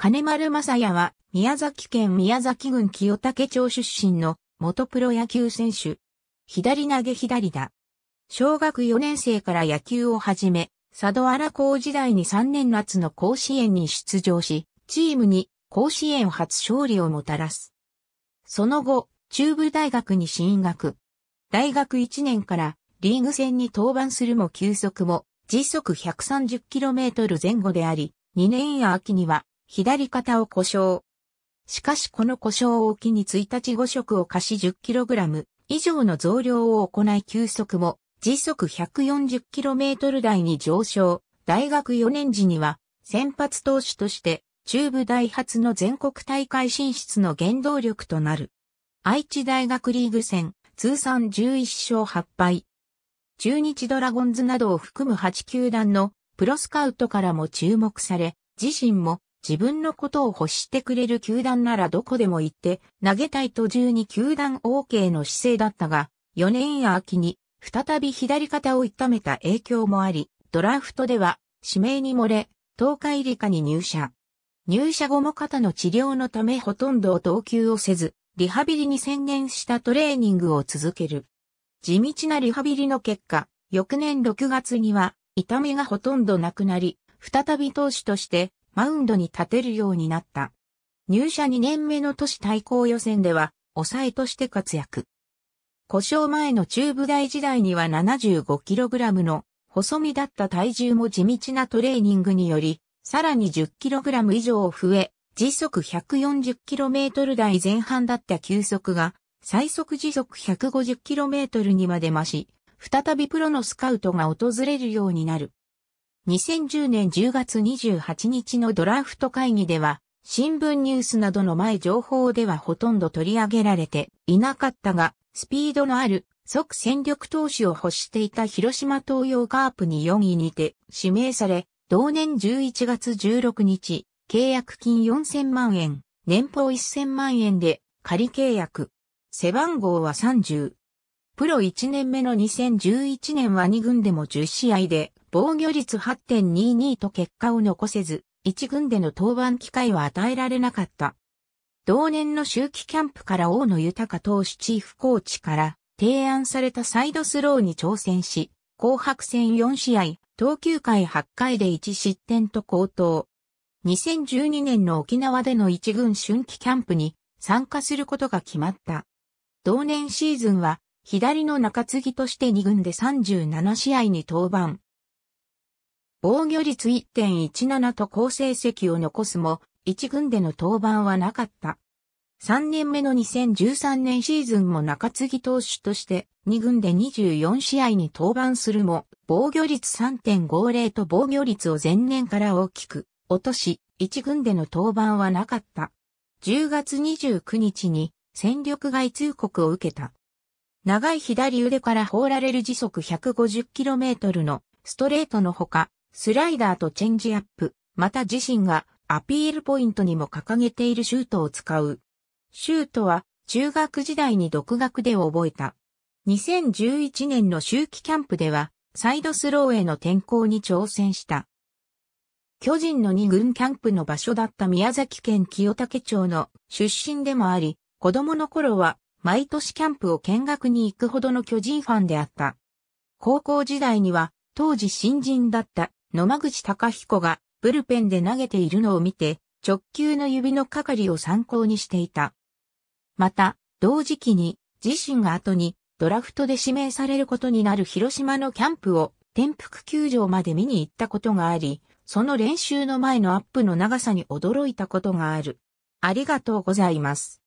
金丸正也は、宮崎県宮崎郡清武町出身の元プロ野球選手。左投げ左だ。小学4年生から野球を始め、佐渡原高時代に3年夏の甲子園に出場し、チームに甲子園初勝利をもたらす。その後、中部大学に進学。大学1年からリーグ戦に登板するも球速も時速 130km 前後であり、2年や秋には左肩を故障。しかしこの故障を機に1日5食を貸し 10kg 以上の増量を行い休息も時速 140km 台に上昇。大学4年時には先発投手として中部大発の全国大会進出の原動力となる。愛知大学リーグ戦通算11勝8敗。中日ドラゴンズなどを含む8球団のプロスカウトからも注目され、自身も自分のことを欲してくれる球団ならどこでも行って投げたいと中に球団 OK の姿勢だったが、4年や秋に再び左肩を痛めた影響もあり、ドラフトでは指名に漏れ、東海理科に入社。入社後も肩の治療のためほとんど投球をせず、リハビリに専念したトレーニングを続ける。地道なリハビリの結果、翌年6月には痛みがほとんどなくなり、再び投手としてマウンドに立てるようになった。入社2年目の都市対抗予選では、抑えとして活躍。故障前の中部大時代には 75kg の細身だった体重も地道なトレーニングにより、さらに 10kg 以上増え、時速 140km 台前半だった球速が、最速時速 150km にまで増し、再びプロのスカウトが訪れるようになる。2010年10月28日のドラフト会議では、新聞ニュースなどの前情報ではほとんど取り上げられていなかったが、スピードのある即戦力投手を欲していた広島東洋カープに4位にて指名され、同年11月16日、契約金4000万円、年俸1000万円で仮契約。背番号は30。プロ1年目の2011年は2軍でも10試合で防御率8.22と結果を残せず、一軍での登板機会は与えられなかった。同年の周季キャンプから大野豊投手チーフコーチから提案されたサイドスローに挑戦し、紅白戦4試合、投球回8回で1失点と高騰。2012年の沖縄での一軍春季キャンプに参加することが決まった。同年シーズンは左の中継ぎとして2軍で37試合に登板。防御率1.17と好成績を残すも、一軍での登板はなかった。3年目の2013年シーズンも中継ぎ投手として2軍で24試合に登板するも防御率3.50と防御率を前年から大きく落とし1軍での登板はなかった。10月29日に戦力外通告を受けた。長い左腕から放られる時速 150km のストレートのほかスライダーとチェンジアップ、また自身がアピールポイントにも掲げているシュートを使う。シュートは中学時代に独学で覚えた。2011年の秋季キャンプではサイドスローへの転向に挑戦した。巨人の2軍キャンプの場所だった宮崎県清武町の出身でもあり、子供の頃は毎年キャンプを見学に行くほどの巨人ファンであった。高校時代には当時新人だった野間口隆彦がブルペンで投げているのを見て、直球の指の係を参考にしていた。また、同時期に自身が後にドラフトで指名されることになる広島のキャンプを転覆球場まで見に行ったことがあり、その練習の前のアップの長さに驚いたことがある。ありがとうございます。